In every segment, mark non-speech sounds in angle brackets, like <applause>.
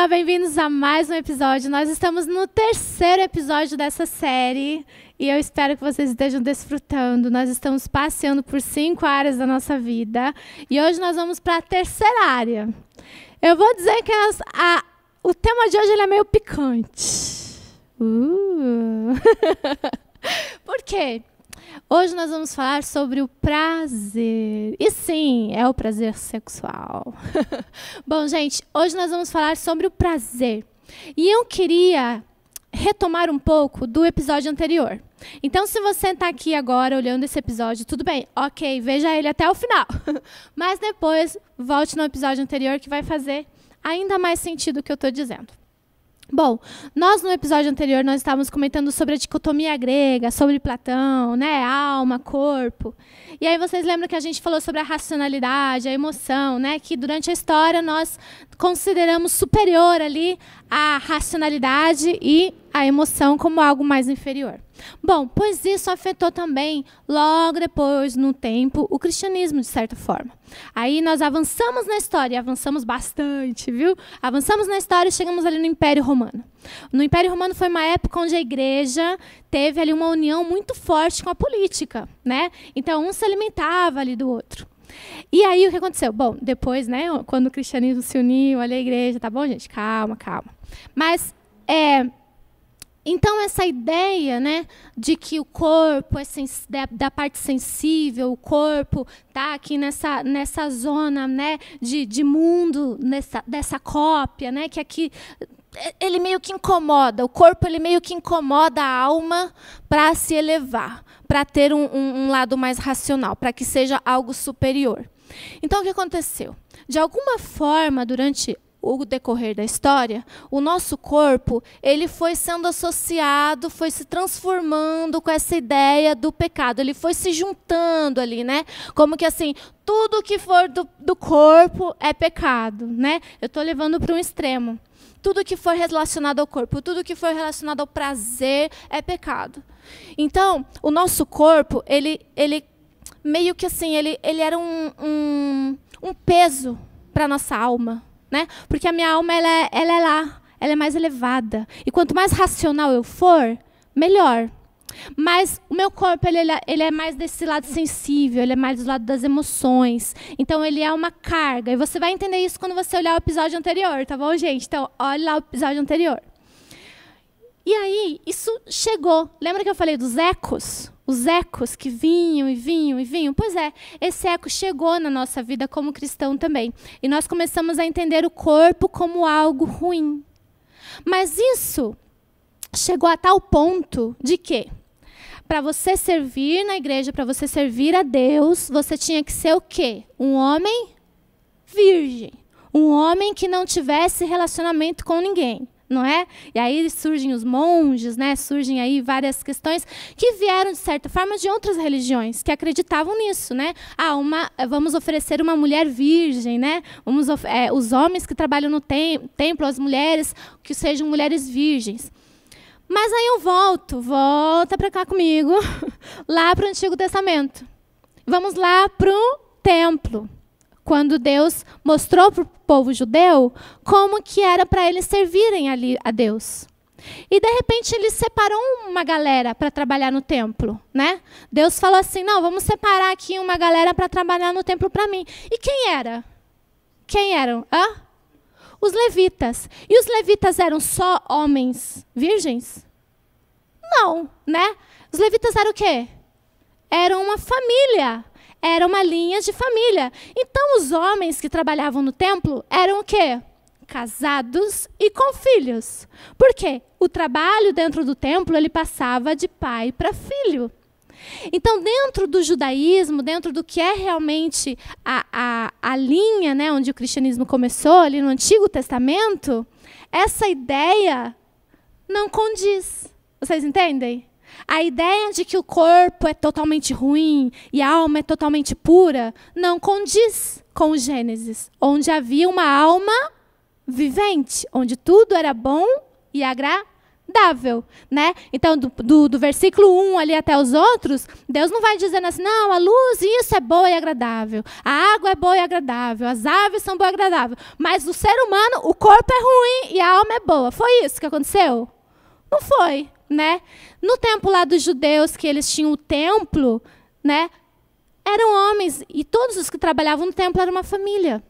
Olá, bem-vindos a mais um episódio. Nós estamos no terceiro episódio dessa série e eu espero que vocês estejam desfrutando. Nós estamos passeando por cinco áreas da nossa vida e hoje nós vamos para a terceira área. Eu vou dizer que as, a, o tema de hoje é meio picante. Uh. <laughs> por quê? Hoje nós vamos falar sobre o prazer. E sim, é o prazer sexual. <laughs> Bom, gente, hoje nós vamos falar sobre o prazer. E eu queria retomar um pouco do episódio anterior. Então, se você está aqui agora olhando esse episódio, tudo bem, ok, veja ele até o final. <laughs> Mas depois, volte no episódio anterior que vai fazer ainda mais sentido o que eu estou dizendo. Bom, nós no episódio anterior nós estávamos comentando sobre a dicotomia grega, sobre Platão, né, alma, corpo. E aí vocês lembram que a gente falou sobre a racionalidade, a emoção, né, que durante a história nós consideramos superior ali a racionalidade e a emoção como algo mais inferior. Bom, pois isso afetou também, logo depois, no tempo, o cristianismo, de certa forma. Aí nós avançamos na história, avançamos bastante, viu? Avançamos na história e chegamos ali no Império Romano. No Império Romano foi uma época onde a igreja teve ali uma união muito forte com a política, né? Então um se alimentava ali do outro. E aí o que aconteceu? Bom, depois, né, quando o cristianismo se uniu, ali a igreja, tá bom, gente? Calma, calma. Mas é, então, essa ideia né, de que o corpo é da, da, parte sensível, o corpo está aqui nessa, nessa zona né, de, de mundo, nessa, dessa cópia, né, que aqui é, ele meio que incomoda, o corpo ele meio que incomoda a alma para se elevar, para ter um, um, um lado mais racional, para que seja algo superior. Então, o que aconteceu? De alguma forma, durante o decorrer da história, o nosso corpo ele foi sendo associado, foi se transformando com essa ideia do pecado. Ele foi se juntando ali, né? Como que assim tudo que for do, do corpo é pecado, né? Eu estou levando para um extremo. Tudo que for relacionado ao corpo, tudo que for relacionado ao prazer é pecado. Então, o nosso corpo ele ele meio que assim ele ele era um, um, um peso para nossa alma né? Porque a minha alma ela é, ela é lá, ela é mais elevada. E quanto mais racional eu for, melhor. Mas o meu corpo ele, é, ele, é mais desse lado sensível, ele é mais do lado das emoções. Então ele é uma carga. E você vai entender isso quando você olhar o episódio anterior, tá bom, gente? Então, olha lá o episódio anterior. E aí, isso chegou. Lembra que eu falei dos ecos? os ecos que vinham e vinham e vinham. Pois é, esse eco chegou na nossa vida como cristão também. E nós começamos a entender o corpo como algo ruim. Mas isso chegou a tal ponto de que para você servir na igreja, para você servir a Deus, você tinha que ser o quê? Um homem virgem. Um homem que não tivesse relacionamento com ninguém não é? E aí surgem os monges, né? Surgem aí várias questões que vieram de certa forma de outras religiões que acreditavam nisso, né? Ah, uma, vamos oferecer uma mulher virgem, né? Vamos é, os homens que trabalham no tem templo, as mulheres que sejam mulheres virgens. Mas aí eu volto, volta para cá comigo, <laughs> lá para o Antigo Testamento. Vamos lá para o templo quando Deus mostrou para o povo judeu como que era para eles servirem ali a Deus. E de repente ele separou uma galera para trabalhar no templo, né? Deus falou assim: "Não, vamos separar aqui uma galera para trabalhar no templo para mim". E quem era? Quem eram? Hã? Os levitas. E os levitas eram só homens virgens? Não, né? Os levitas eram o quê? Eram uma família era uma linha de família. Então os homens que trabalhavam no templo eram o quê? Casados e com filhos. Por quê? O trabalho dentro do templo ele passava de pai para filho. Então, dentro do judaísmo, dentro do que é realmente a, a, a linha né, onde o cristianismo começou, ali no Antigo Testamento, essa ideia não condiz. Vocês entendem? A ideia de que o corpo é totalmente ruim e a alma é totalmente pura não condiz com o Gênesis, onde havia uma alma vivente, onde tudo era bom e agradável, né? Então, do, do, do versículo 1 ali até os outros, Deus não vai dizendo assim, não, a luz, isso é boa e agradável, a água é boa e agradável, as aves são boas e agradáveis, mas o ser humano, o corpo é ruim e a alma é boa. Foi isso que aconteceu? Não foi né? No tempo lá dos judeus que eles tinham o templo, né? Eram homens e todos os que trabalhavam no templo eram uma família.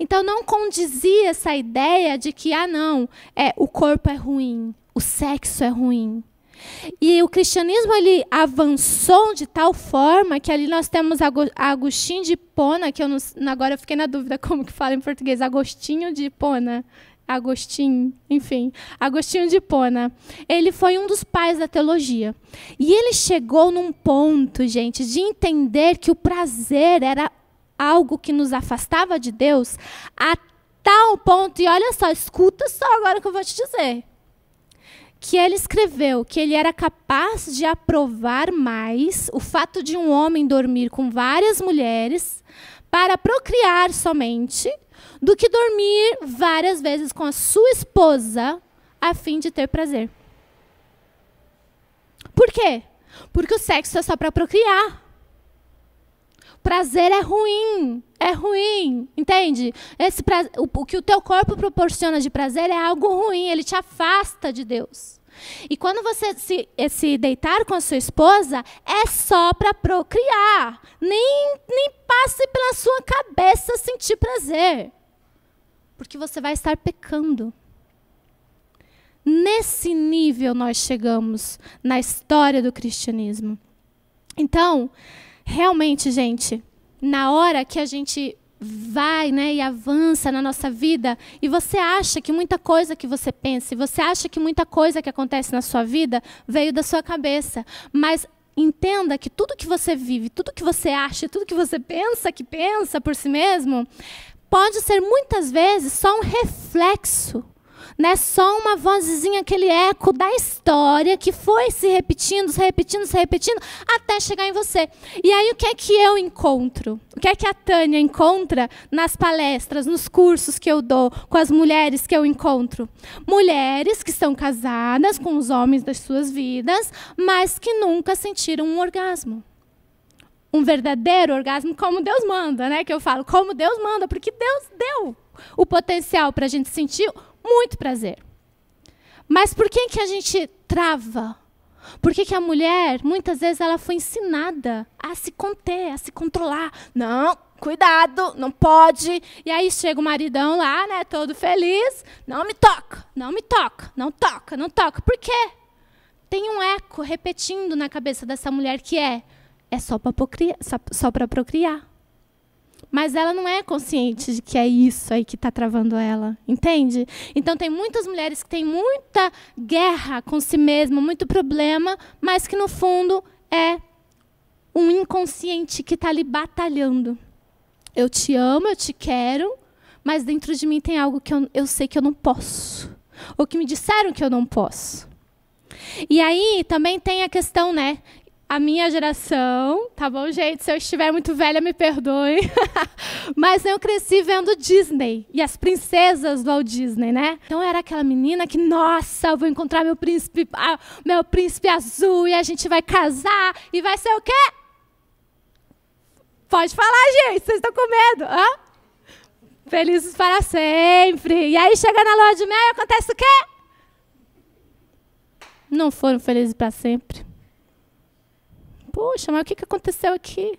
Então não condizia essa ideia de que ah não, é o corpo é ruim, o sexo é ruim. E o cristianismo ele avançou de tal forma que ali nós temos Agostinho de Hipona, que eu não, agora eu fiquei na dúvida como que fala em português, Agostinho de Hipona. Agostinho, enfim, Agostinho de Pona. Ele foi um dos pais da teologia. E ele chegou num ponto, gente, de entender que o prazer era algo que nos afastava de Deus a tal ponto, e olha só, escuta só agora o que eu vou te dizer. Que ele escreveu que ele era capaz de aprovar mais o fato de um homem dormir com várias mulheres para procriar somente do que dormir várias vezes com a sua esposa a fim de ter prazer. Por quê? Porque o sexo é só para procriar. Prazer é ruim, é ruim, entende? Esse pra... o, o que o teu corpo proporciona de prazer é algo ruim, ele te afasta de Deus. E quando você se, eh, se deitar com a sua esposa, é só para procriar. Nem, nem passe pela sua cabeça sentir prazer. Porque você vai estar pecando. Nesse nível nós chegamos na história do cristianismo. Então, realmente, gente, na hora que a gente vai né, e avança na nossa vida e você acha que muita coisa que você pensa, e você acha que muita coisa que acontece na sua vida veio da sua cabeça, mas entenda que tudo que você vive, tudo que você acha, tudo que você pensa que pensa por si mesmo, pode ser muitas vezes só um reflexo né? só uma vozinha, aquele eco da história que foi se repetindo, se repetindo, se repetindo, até chegar em você. E aí o que é que eu encontro? O que é que a Tânia encontra nas palestras, nos cursos que eu dou, com as mulheres que eu encontro? Mulheres que são casadas com os homens das suas vidas, mas que nunca sentiram um orgasmo um verdadeiro orgasmo como Deus manda, né? Que eu falo, como Deus manda, porque Deus deu o potencial para a gente sentir muito prazer. Mas por que, que a gente trava? Por que, que a mulher, muitas vezes, ela foi ensinada a se conter, a se controlar? Não, cuidado, não pode. E aí chega o maridão lá, né, todo feliz, não me toca, não me toca, não toca, não toca. Por quê? Tem um eco repetindo na cabeça dessa mulher que é é só para procriar, só, só para procriar. Mas ela não é consciente de que é isso aí que está travando ela, entende? Então tem muitas mulheres que têm muita guerra com si mesma, muito problema, mas que no fundo é um inconsciente que está ali batalhando. Eu te amo, eu te quero, mas dentro de mim tem algo que eu, eu sei que eu não posso. Ou que me disseram que eu não posso. E aí também tem a questão, né, a minha geração, tá bom, gente? Se eu estiver muito velha, me perdoe. <laughs> Mas eu cresci vendo Disney e as princesas do Walt Disney, né? Então eu era aquela menina que, nossa, eu vou encontrar meu príncipe, meu príncipe azul e a gente vai casar e vai ser o quê? Pode falar, gente, vocês estão com medo, hã? Felizes para sempre. E aí chega na lua de mel e acontece o quê? Não foram felizes para sempre poxa, mas o que, que aconteceu aqui?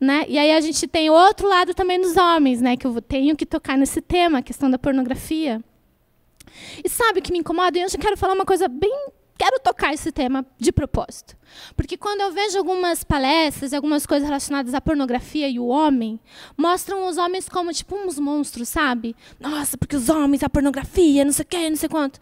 Né? E aí a gente tem outro lado também nos homens, né? Que eu tenho que tocar nesse tema, a questão da pornografia. E sabe o que me incomoda? E eu já quero falar uma coisa bem. Quero tocar esse tema de propósito. Porque quando eu vejo algumas palestras, algumas coisas relacionadas à pornografia e o homem, mostram os homens como tipo uns monstros, sabe? Nossa, porque os homens, a pornografia, não sei o quê, não sei quanto.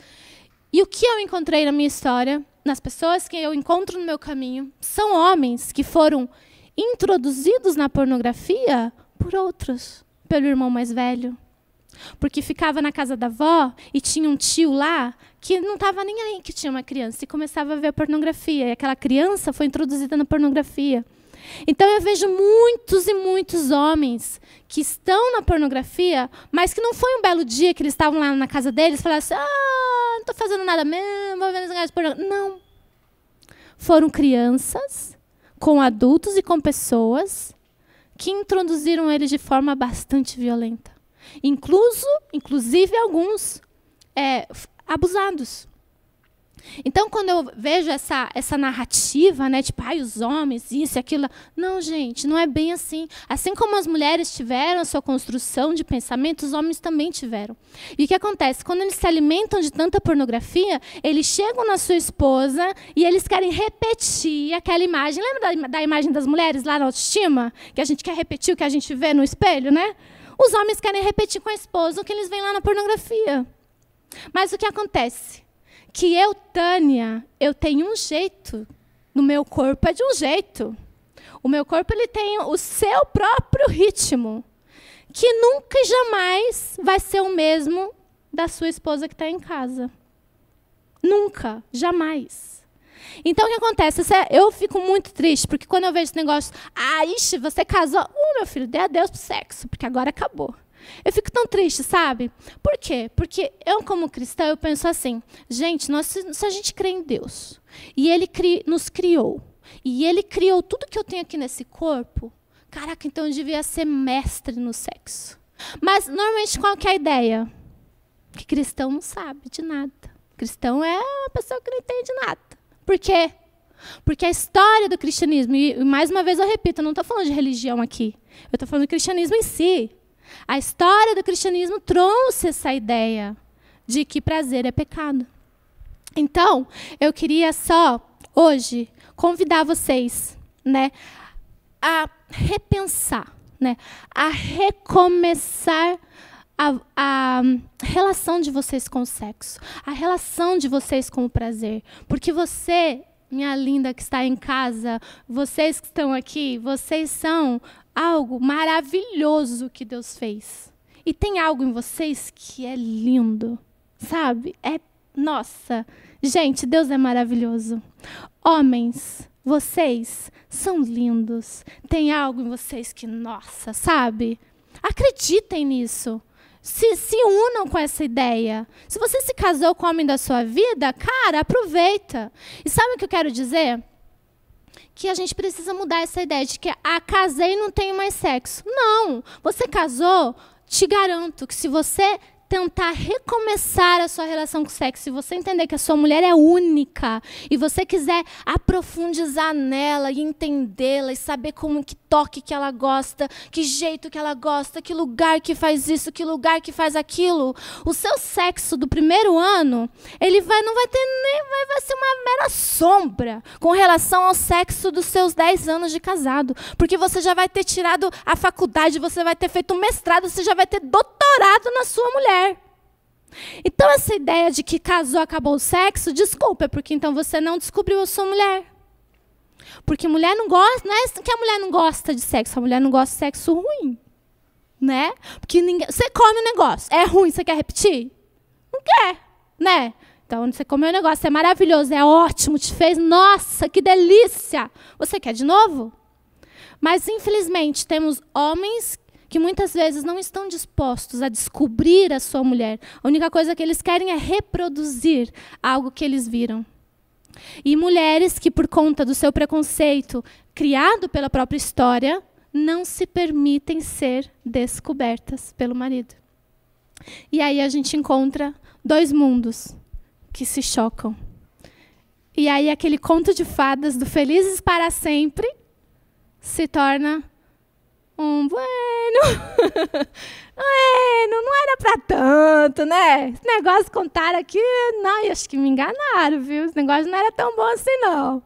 E o que eu encontrei na minha história nas pessoas que eu encontro no meu caminho, são homens que foram introduzidos na pornografia por outros, pelo irmão mais velho. Porque ficava na casa da avó e tinha um tio lá que não estava nem aí que tinha uma criança e começava a ver pornografia. E aquela criança foi introduzida na pornografia. Então eu vejo muitos e muitos homens que estão na pornografia, mas que não foi um belo dia que eles estavam lá na casa deles e falaram assim: ah, não estou fazendo nada mesmo, vou ver esse negócio de pornografia. Não. Foram crianças com adultos e com pessoas que introduziram eles de forma bastante violenta. Incluso, inclusive alguns é, abusados. Então, quando eu vejo essa, essa narrativa, né, tipo, ai, os homens, isso e aquilo. Não, gente, não é bem assim. Assim como as mulheres tiveram a sua construção de pensamento, os homens também tiveram. E o que acontece? Quando eles se alimentam de tanta pornografia, eles chegam na sua esposa e eles querem repetir aquela imagem. Lembra da, da imagem das mulheres lá na autoestima? Que a gente quer repetir o que a gente vê no espelho, né? Os homens querem repetir com a esposa o que eles veem lá na pornografia. Mas o que acontece? que eu, Tânia, eu tenho um jeito. No meu corpo é de um jeito. O meu corpo ele tem o seu próprio ritmo, que nunca e jamais vai ser o mesmo da sua esposa que está em casa. Nunca, jamais. Então o que acontece? É, eu fico muito triste, porque quando eu vejo esse negócio, ah, ixi, você casou. Uh, meu filho, dê adeus pro sexo, porque agora acabou. Eu fico tão triste, sabe? Por quê? Porque eu, como cristã, eu penso assim: gente, nós, se a gente crê em Deus e Ele cri, nos criou, e Ele criou tudo que eu tenho aqui nesse corpo, caraca, então eu devia ser mestre no sexo. Mas, normalmente, qual que é a ideia? Que cristão não sabe de nada. Cristão é uma pessoa que não entende nada. Por quê? Porque a história do cristianismo, e mais uma vez eu repito, eu não estou falando de religião aqui, eu estou falando do cristianismo em si. A história do cristianismo trouxe essa ideia de que prazer é pecado. Então, eu queria só hoje convidar vocês, né, a repensar, né, a recomeçar a, a, relação de vocês com o sexo, a relação de vocês com o prazer, porque você, minha linda que está em casa, vocês que estão aqui, vocês são algo maravilhoso que Deus fez. E tem algo em vocês que é lindo, sabe? É nossa, gente, Deus é maravilhoso. Homens, vocês são lindos. Tem algo em vocês que, nossa, sabe? Acreditem nisso. Se, se unam com essa ideia. Se você se casou com o homem da sua vida, cara, aproveita. E sabe o que eu quero dizer? que a gente precisa mudar essa ideia de que ah, casei e não tenho mais sexo. Não! Você casou, te garanto que se você tentar recomeçar a sua relação com o sexo, se você entender que a sua mulher é única e você quiser aprofundizar nela e entendê-la e saber como que toque que ela gosta, que jeito que ela gosta, que lugar que faz isso, que lugar que faz aquilo, o seu sexo do primeiro ano, ele vai não vai ter nem vai, vai ser uma mera sombra com relação ao sexo dos seus 10 anos de casado, porque você já vai ter tirado a faculdade, você vai ter feito um mestrado, você já vai ter doutorado na sua mulher. Então, essa ideia de que casou, acabou o sexo, desculpa, porque então você não descobriu eu sou mulher. Porque mulher não gosta, não é que a mulher não gosta de sexo, a mulher não gosta de sexo ruim. Né? Porque ninguém, você come o um negócio, é ruim, você quer repetir? Não quer, né? Então, você comeu o um negócio, é maravilhoso, é ótimo, te fez, nossa, que delícia! Você quer de novo? Mas, infelizmente, temos homens que muitas vezes não estão dispostos a descobrir a sua mulher. A única coisa que eles querem é reproduzir algo que eles viram. E mulheres que, por conta do seu preconceito criado pela própria história, não se permitem ser descobertas pelo marido. E aí a gente encontra dois mundos que se chocam. E aí aquele conto de fadas do felizes para sempre se torna um bueno. <laughs> bueno, não era para tanto, né? Esse negócio contar aqui, não, acho que me enganaram, viu? Esse negócio não era tão bom assim, não.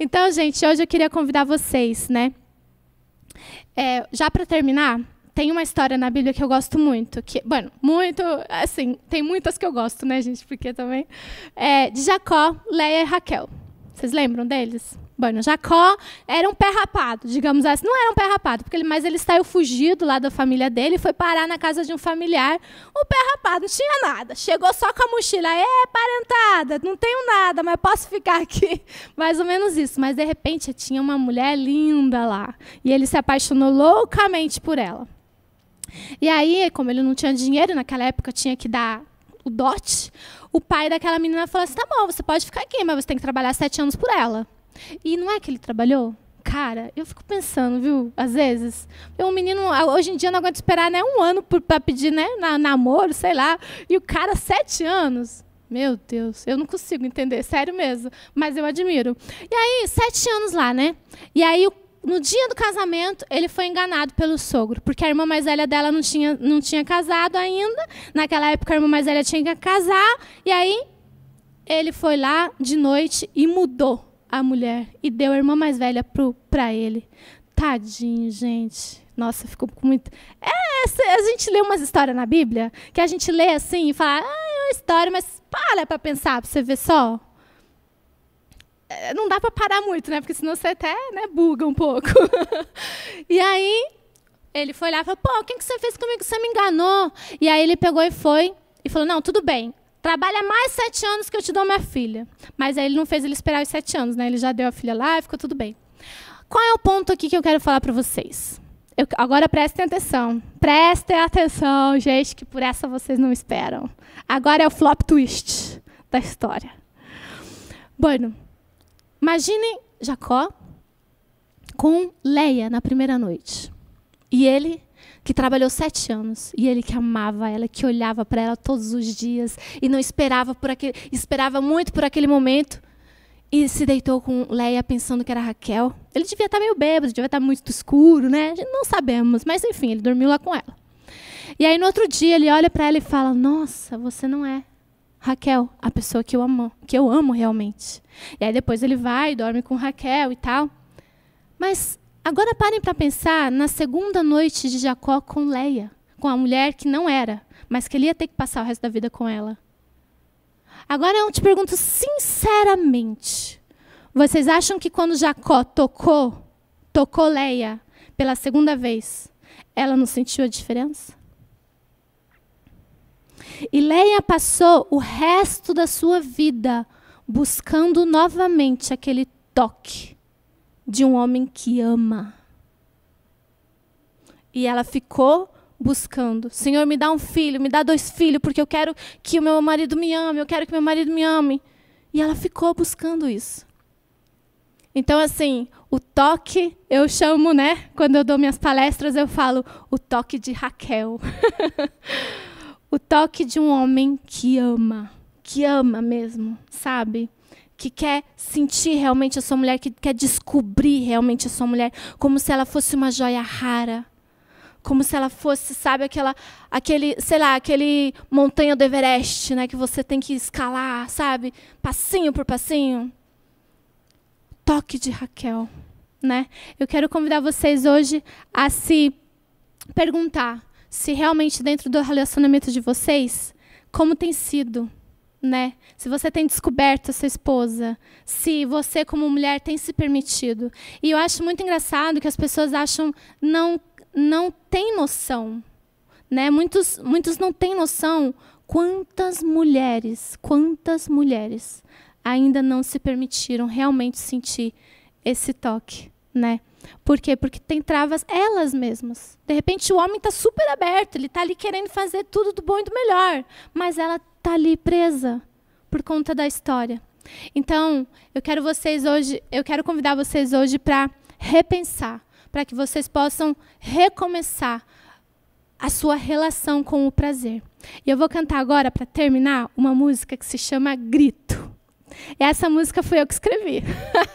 Então, gente, hoje eu queria convidar vocês, né? É, já para terminar, tem uma história na Bíblia que eu gosto muito, que, bueno, muito, assim, tem muitas que eu gosto, né, gente? Porque também é, de Jacó, Leia e Raquel. Vocês lembram deles? Bueno, Jacó era um pé rapado, digamos assim. Não era um pé rapado, porque ele, mas ele saiu fugido lá da família dele e foi parar na casa de um familiar. O pé rapado não tinha nada. Chegou só com a mochila. É, parentada, não tenho nada, mas posso ficar aqui. <laughs> Mais ou menos isso. Mas, de repente, tinha uma mulher linda lá. E ele se apaixonou loucamente por ela. E aí, como ele não tinha dinheiro, naquela época tinha que dar o dote, o pai daquela menina falou assim: tá bom, você pode ficar aqui, mas você tem que trabalhar sete anos por ela. E não é que ele trabalhou? Cara, eu fico pensando, viu? Às vezes. Um menino, hoje em dia, não aguenta esperar né, um ano para pedir né, na, namoro, sei lá. E o cara, sete anos. Meu Deus, eu não consigo entender, sério mesmo. Mas eu admiro. E aí, sete anos lá, né? E aí, no dia do casamento, ele foi enganado pelo sogro, porque a irmã mais velha dela não tinha, não tinha casado ainda. Naquela época, a irmã mais velha tinha que casar. E aí, ele foi lá de noite e mudou a mulher e deu a irmã mais velha para ele. Tadinho, gente. Nossa, ficou com muito. É, a gente lê umas histórias na Bíblia que a gente lê assim e fala, ah, é uma história, mas para para pensar, para você ver só. É, não dá para parar muito, né? Porque senão você até né, buga um pouco. <laughs> e aí ele foi lá e falou, pô, quem que você fez comigo? Você me enganou. E aí ele pegou e foi e falou, não, tudo bem. Trabalha mais sete anos que eu te dou minha filha. Mas aí ele não fez ele esperar os sete anos, né? Ele já deu a filha lá e ficou tudo bem. Qual é o ponto aqui que eu quero falar para vocês? Eu, agora prestem atenção. Prestem atenção, gente, que por essa vocês não esperam. Agora é o flop twist da história. Bueno, imaginem Jacó com Leia na primeira noite. E ele que trabalhou sete anos e ele que amava ela, que olhava para ela todos os dias e não esperava por aquele, esperava muito por aquele momento e se deitou com Leia pensando que era Raquel. Ele devia estar tá meio bêbado, devia estar tá muito escuro, né? Não sabemos, mas enfim, ele dormiu lá com ela. E aí no outro dia ele olha para ela e fala: "Nossa, você não é Raquel, a pessoa que eu amo, que eu amo realmente". E aí depois ele vai, dorme com Raquel e tal. Mas Agora parem para pensar na segunda noite de Jacó com Leia, com a mulher que não era, mas que ele ia ter que passar o resto da vida com ela. Agora eu te pergunto sinceramente: vocês acham que quando Jacó tocou, tocou Leia pela segunda vez, ela não sentiu a diferença? E Leia passou o resto da sua vida buscando novamente aquele toque de um homem que ama. E ela ficou buscando. Senhor, me dá um filho, me dá dois filhos, porque eu quero que o meu marido me ame, eu quero que meu marido me ame. E ela ficou buscando isso. Então, assim, o toque, eu chamo, né? Quando eu dou minhas palestras, eu falo o toque de Raquel. <laughs> o toque de um homem que ama, que ama mesmo, sabe? que quer sentir realmente a sua mulher, que quer descobrir realmente a sua mulher, como se ela fosse uma joia rara. Como se ela fosse, sabe, aquela, aquele, sei lá, aquele montanha do Everest, né? Que você tem que escalar, sabe? Passinho por passinho. Toque de Raquel, né? Eu quero convidar vocês hoje a se perguntar se realmente dentro do relacionamento de vocês, como tem sido né? Se você tem descoberto a sua esposa, se você como mulher tem se permitido. E eu acho muito engraçado que as pessoas acham não não tem noção, né? Muitos muitos não têm noção quantas mulheres, quantas mulheres ainda não se permitiram realmente sentir esse toque, né? Por quê? Porque tem travas elas mesmas. De repente o homem está super aberto, ele está ali querendo fazer tudo do bom e do melhor, mas ela está ali presa por conta da história. Então, eu quero vocês hoje, eu quero convidar vocês hoje para repensar, para que vocês possam recomeçar a sua relação com o prazer. E eu vou cantar agora para terminar uma música que se chama Grito. E essa música fui eu que escrevi.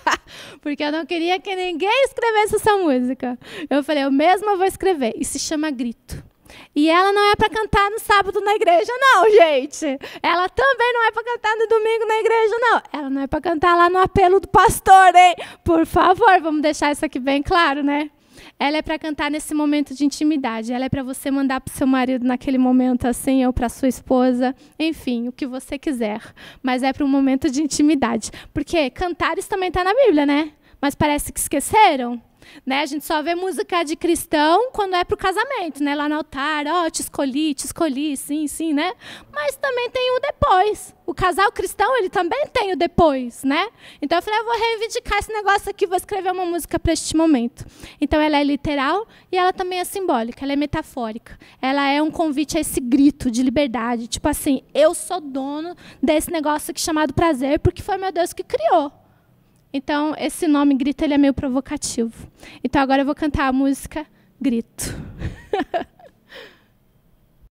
<laughs> Porque eu não queria que ninguém escrevesse essa música. Eu falei, eu mesma vou escrever. E se chama Grito. E ela não é para cantar no sábado na igreja, não, gente. Ela também não é para cantar no domingo na igreja, não. Ela não é para cantar lá no apelo do pastor, hein? Por favor, vamos deixar isso aqui bem claro, né? Ela é para cantar nesse momento de intimidade. Ela é para você mandar para o seu marido naquele momento assim, ou para sua esposa, enfim, o que você quiser. Mas é para um momento de intimidade, porque cantares também está na Bíblia, né? Mas parece que esqueceram. Né? A gente só vê música de cristão quando é para o casamento, né? Lá no altar, ó, oh, te escolhi, te escolhi, sim, sim, né? Mas também tem o depois. O casal cristão, ele também tem o depois, né? Então eu falei, eu ah, vou reivindicar esse negócio aqui, vou escrever uma música para este momento. Então ela é literal e ela também é simbólica, ela é metafórica. Ela é um convite a esse grito de liberdade, tipo assim, eu sou dono desse negócio aqui chamado prazer, porque foi meu Deus que criou. Então, esse nome Grito ele é meio provocativo. Então, agora eu vou cantar a música Grito. <laughs>